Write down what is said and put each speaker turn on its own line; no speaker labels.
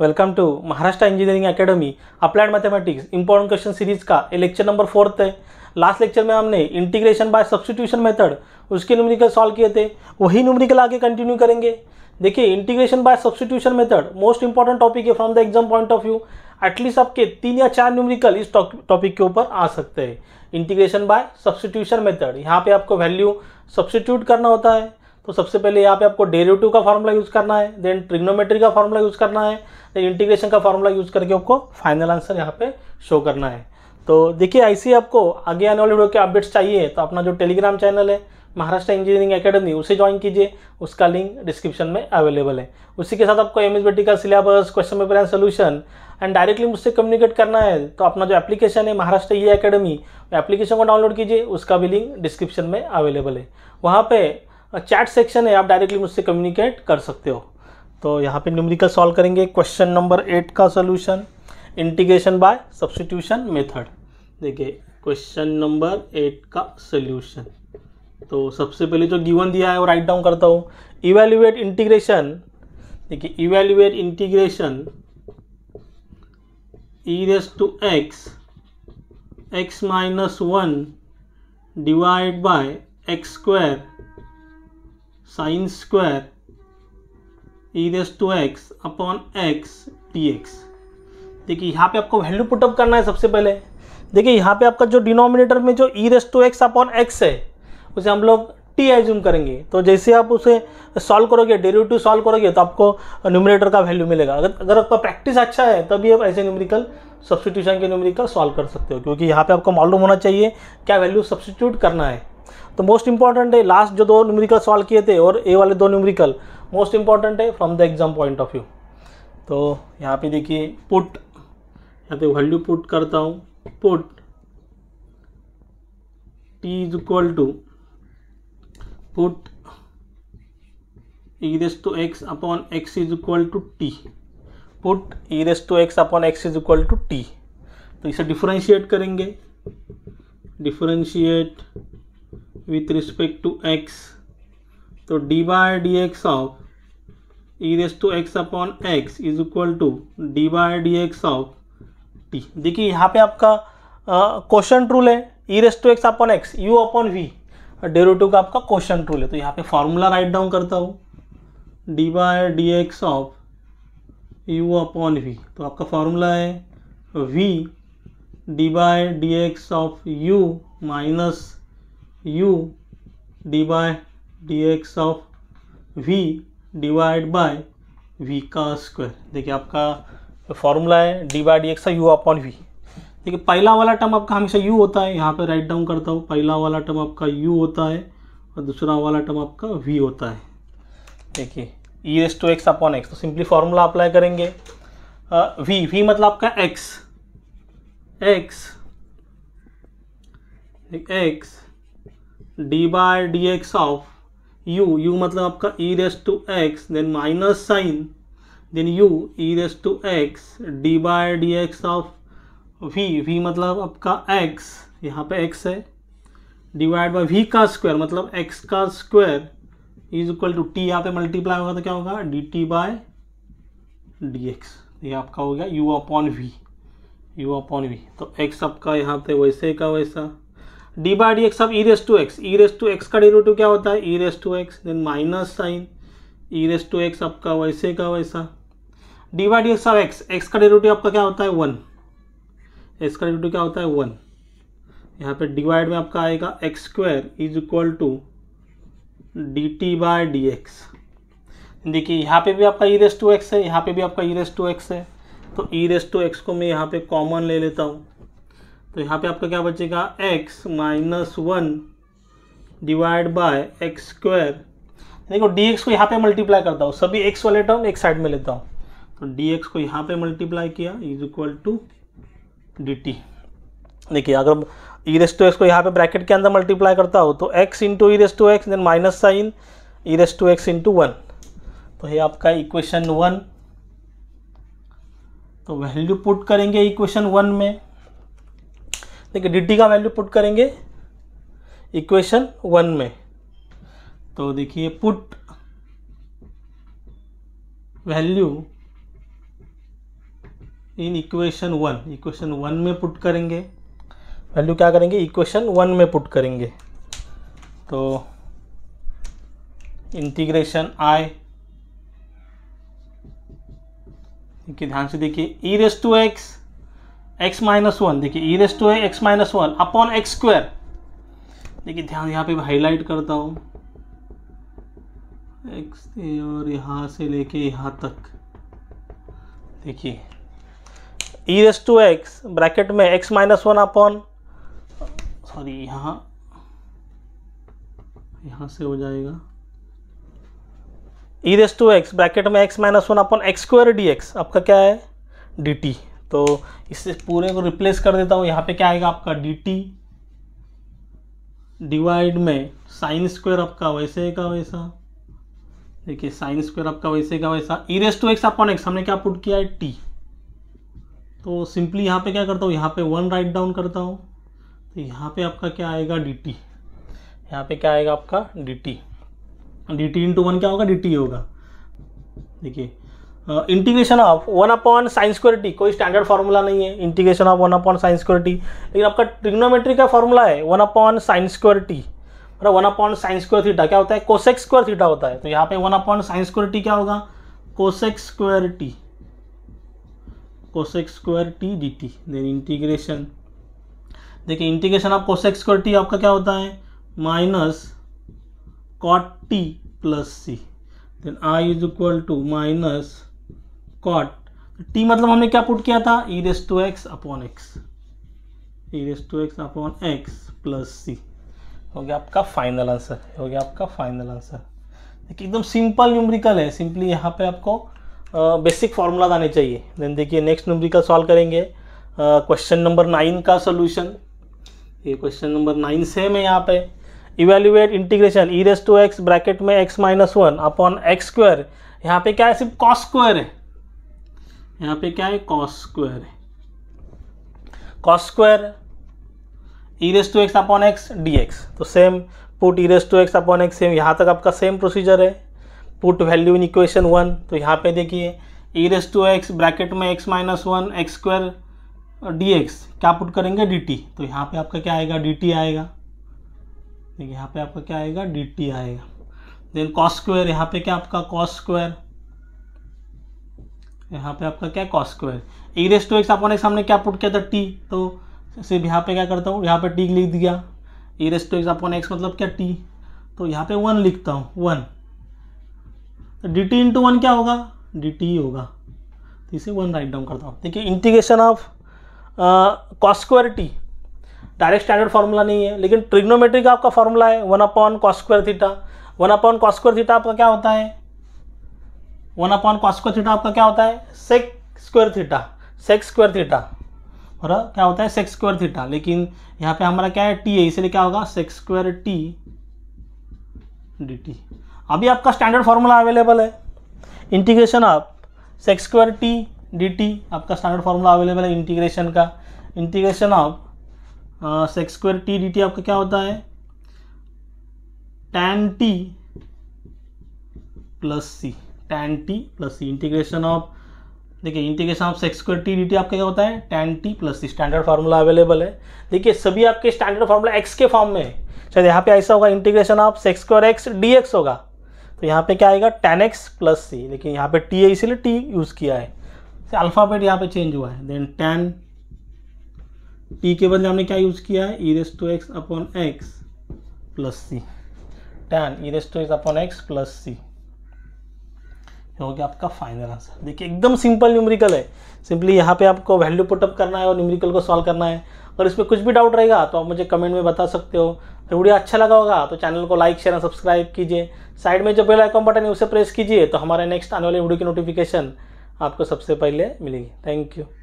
welcome to Maharashtra engineering academy applied mathematics important question series का ये lecture number fourth है last lecture में हमने इंटीग्रेशन बाय सब्सटीट्यूशन मेथड उसके न्यूमरिकल सॉल्व किए थे वही न्यूमरिकल आगे कंटिन्यू करेंगे देखिए integration by substitution method most important topic है from the exam point of view at least आपके तीन या चार न्यूमरिकल इस टॉपिक के ऊपर आ सकते हैं इंटीग्रेशन बाय सब्सटीट्यूशन मेथड यहाँ पे आपको वैल्यू सब्सटीट्यूट करना होता है तो सबसे पहले यहाँ पे आपको डेरिवेटिव का फॉर्मूला यूज़ करना है देन ट्रिग्नोमेट्री का फॉर्मूला यूज़ करना है देन इंटीग्रेशन का फॉर्मूला यूज़ करके आपको फाइनल आंसर यहाँ पे शो करना है तो देखिए ऐसे e आपको आगे आने वाले वीडियो के अपडेट्स चाहिए तो अपना जो टेलीग्राम चैनल है महाराष्ट्र इंजीनियरिंग एकेडमी उसे ज्वाइन कीजिए उसका लिंक डिस्क्रिप्शन में अवेलेबल है उसी के साथ आपको एम का syllabus question paper and solution and directly मुझसे कम्युनिकेट करना है तो अपना जो एप्लीकेशन है महाराष्ट्र ई एकेडमी एप्लीकेशन को डाउनलोड कीजिए उसका भी लिंक डिस्क्रिप्शन में अवेलेबल है वहाँ पे चैट सेक्शन है आप डायरेक्टली मुझसे कम्युनिकेट कर सकते हो तो यहाँ पे न्यूमरिकल सॉल्व करेंगे क्वेश्चन नंबर एट का solution integration by substitution method देखिए क्वेश्चन नंबर एट का सोल्यूशन तो सबसे पहले जो गिवन दिया है वो राइट डाउन करता हूँ इवेल्युएट इंटीग्रेशन देखिए evaluate integration e raise to x x minus one divide by x square sign square e raise to x upon x d x देखिए यहाँ पे आपको वैल्यू पुटअप करना है सबसे पहले देखिए यहाँ पे आपका जो डिनोमिनेटर में जो e raise to x upon x है उसे हम लोग टी एज्यूम करेंगे तो जैसे आप उसे सॉल्व करोगे डेरिवेटिव सॉल्व करोगे तो आपको न्यूमिनेटर का वैल्यू मिलेगा अगर अगर आपका प्रैक्टिस अच्छा है तभी आप ऐसे न्यूमेरिकल सब्सटीट्यूशन के न्यूमेरिकल सॉल्व कर सकते हो क्योंकि यहाँ पे आपको मालूम होना चाहिए क्या वैल्यू सब्सटीट्यूट करना है तो मोस्ट इंपॉर्टेंट है लास्ट जो दो न्यूमरिकल सॉल्व किए थे और ए वाले दो न्यूमरिकल मोस्ट इंपॉर्टेंट है from the exam point of view तो यहाँ पे देखिए पुट यहाँ पे वैल्यू पुट करता हूँ put t is equal to put e raise to x upon x is equal to t put e raise to x upon x is equal to t तो इसे डिफ्रेंशिएट करेंगे differentiate with respect to x तो d by d x of e raise to x upon x is equal to d by d x of t देखिए यहाँ पे आपका question rule है e raise to x upon x u upon v derivative का आपका question rule है तो यहाँ पे फॉर्मूला राइट डाउन करता हूँ d by d x of u upon v तो आपका फॉर्मूला है v d by d x of u minus u d by d x of v divide by v का स्क्वायर देखिए आपका formula है d by d x of u upon v देखिए पहला वाला टर्म आपका हमेशा यू होता है यहाँ पे राइट डाउन करता हूँ पहला वाला टर्म आपका यू होता है और दूसरा वाला टर्म आपका वी होता है देखिए e s to x upon x तो सिंपली फॉर्मूला अप्लाई करेंगे वी वी मतलब आपका x x x d by d x of u u मतलब आपका e raise to x then minus sign then u e raise to x d by d x of v v मतलब आपका x यहाँ पे x है divide by v का square मतलब x का square is equal to T यहाँ पे मल्टीप्लाई होगा तो क्या होगा d t by d x ये आपका हो गया u upon v u upon v तो एक्स आपका यहाँ पे वैसे का वैसा डी बाई डी एक्स अब e raise to x e raise to x का डेरिवेटिव क्या होता है e raise to x then minus sign e raise to x आपका वैसे का वैसा डी बाई डी एक्स अब एक्स एक्स का डेरिवेटिव आपका क्या होता है वन एक्स का डेरिवेटिव क्या होता है वन यहाँ पे डिवाइड में आपका आएगा x square is equal to d t by d x देखिए यहाँ पे भी आपका ई रेस टू एक्स है यहाँ पे भी आपका ई रेस टू एक्स है तो ई रेस टू एक्स को मैं यहाँ पे कॉमन ले लेता हूँ तो यहाँ पे आपका क्या बचेगा x minus one divide by x square देखो dx को यहाँ पे मल्टीप्लाई करता हूँ सभी x वाले टर्म एक साइड में लेता हूँ तो dx को यहाँ पे मल्टीप्लाई किया इज इक्वल टू डी देखिए अगर ई रेस टू एक्स को यहाँ पे ब्रैकेट के अंदर मल्टीप्लाई करता हो तो x into e raise to x then minus sign e raise to x into one तो ये आपका इक्वेशन वन तो वैल्यू पुट करेंगे इक्वेशन वन में देखिए डी का वैल्यू पुट करेंगे इक्वेशन वन में तो देखिए put value in equation one equation one में पुट करेंगे वैल्यू क्या करेंगे इक्वेशन वन में पुट करेंगे तो इंटीग्रेशन आई देखिए ध्यान से देखिए e raise to x x minus one देखिए ई रेस टू है x minus one upon x square देखिए ध्यान यहाँ पे हाईलाइट करता हूँ एक्स और यहाँ से लेके यहाँ तक देखिए e raise to x bracket में x minus one upon sorry यहाँ यहाँ से हो जाएगा e raise to x bracket में x minus one upon x square d x आपका क्या है डी टी तो इससे पूरे को रिप्लेस कर देता हूँ यहाँ पे क्या आएगा आपका डी टी डिवाइड में साइन स्क्वायर आपका वैसे का वैसा देखिए साइन स्क्वायर आपका वैसे का वैसा e raise to x upon x हमने क्या पुट किया है टी तो सिंपली यहाँ पे क्या करता हूँ यहाँ पे वन राइट डाउन करता हूँ तो यहाँ पे आपका क्या आएगा डी टी यहाँ पे क्या आएगा आपका d t d t one क्या होगा डी टी होगा देखिए integration of one upon sines square कोई स्टैंडर्ड फार्मूला नहीं है integration of one upon sines square t लेकिन आपका ट्रिग्नोमेट्री का फॉर्मूला है one upon sines square t one upon sines square theta क्या होता है कोसेक्स स्क्वायर थीटा होता है तो यहाँ पे one upon sines square t क्या होगा cosecs square t t square t square t d t then integration देखिए integration of cosecs square t t आपका क्या होता है minus cot t plus c then I is equal to minus cot t मतलब हमने क्या पुट किया था e raise to x upon x e raise to x upon x plus c हो गया आपका फाइनल आंसर हो गया आपका फाइनल आंसर देखिए एकदम सिंपल न्यूमरिकल है सिंपली यहाँ पे आपको बेसिक फॉर्मूला आने चाहिए देन देखिए नेक्स्ट न्यूमरिकल सॉल्व करेंगे क्वेश्चन नंबर नाइन का सोल्यूशन ये क्वेश्चन नंबर नाइन सेम है यहाँ पे evaluate integration e raise to x bracket में x minus one upon x square यहाँ पे क्या है सिर्फ कॉस स्क्वायर है यहाँ पे क्या है कॉस स्क्वायर है cos square e raise to x upon x d x तो same put e raise to x upon x same यहाँ तक आपका सेम प्रोसीजर है put value in equation one तो यहाँ पे देखिए e raise to x bracket में x minus one x square d x क्या पुट करेंगे डी टी तो यहाँ पे आपका क्या आएगा डी टी आएगा देखिए यहाँ पे आपका क्या आएगा डी टी आएगा देन कॉस स्क्वायर यहाँ पे क्या आपका कॉस स्क्वायर यहाँ पे आपका क्या cos square e raise to x upon एक सामने क्या पुट किया था टी तो सिर्फ यहाँ पे क्या करता हूँ यहाँ पे टी लिख दिया e raise to x upon x मतलब क्या टी तो यहाँ पे वन लिखता हूँ वन तो डी टी इंटू वन क्या होगा डी टी होगा तो इसे वन राइट डाउन करता हूँ देखिए integration of cos square t direct standard formula नहीं है लेकिन ट्रिग्नोमेट्री का आपका फॉर्मूला है one upon cos square theta one upon cos square theta आपका क्या होता है वन अपॉन स्क्वायर थीटा आपका क्या होता है sec square theta sec square theta और क्या होता है सेक्स स्क्वायर थीटा लेकिन यहाँ पे हमारा क्या है टी है इसलिए क्या होगा secs square t d t अभी आपका स्टैंडर्ड फार्मूला अवेलेबल है integration of secs square t d t आपका स्टैंडर्ड फार्मूला अवेलेबल है इंटीग्रेशन का integration of secs square t d t आपका क्या होता है tan t plus c tan t plus integration of देखिए integration of secs square t d आपका क्या होता है tan t plus standard formula available है देखिए सभी आपके स्टैंडर्ड फार्मूला एक्स के फॉर्म में है शायद यहाँ पे ऐसा होगा integration of secs square x d x होगा तो यहाँ पे क्या आएगा टेन एक्स प्लस सी लेकिन यहाँ पे टी है इसीलिए टी यूज़ किया है अल्फ़ाबेट तो यहाँ पे चेंज हुआ है देन टेन टी के बदले हमने क्या यूज़ किया है e raise to x upon x plus c tan e raise to x upon x plus c ये हो गया आपका फाइनल आंसर देखिए एकदम सिंपल न्यूमरिकल है सिंपली यहाँ पे आपको वैल्यू पुटअप करना है और न्यूमरिकल को सॉल्व करना है अगर इसमें कुछ भी डाउट रहेगा तो आप मुझे कमेंट में बता सकते हो अगर वीडियो अच्छा लगा होगा तो चैनल को लाइक शेयर और सब्सक्राइब कीजिए साइड में जो बेल आइकॉन बटन है उसे प्रेस कीजिए तो हमारे नेक्स्ट आने वाले वीडियो की नोटिफिकेशन आपको सबसे पहले मिलेगी थैंक यू